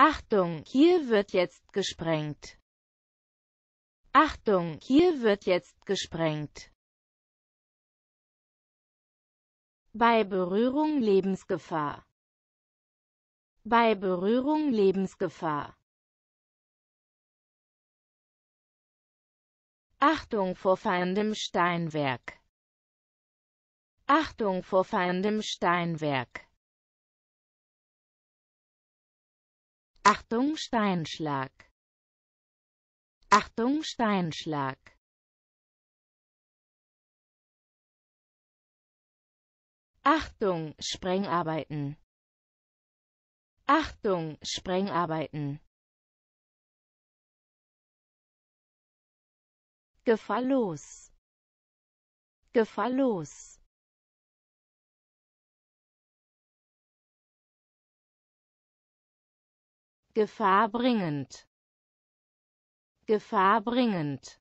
Achtung, hier wird jetzt gesprengt. Achtung, hier wird jetzt gesprengt. Bei Berührung Lebensgefahr. Bei Berührung Lebensgefahr. Achtung vor feindem Steinwerk. Achtung vor feindem Steinwerk. Achtung Steinschlag. Achtung Steinschlag. Achtung Sprengarbeiten. Achtung Sprengarbeiten. Gefahr los. Gefahr los. Gefahrbringend. bringend.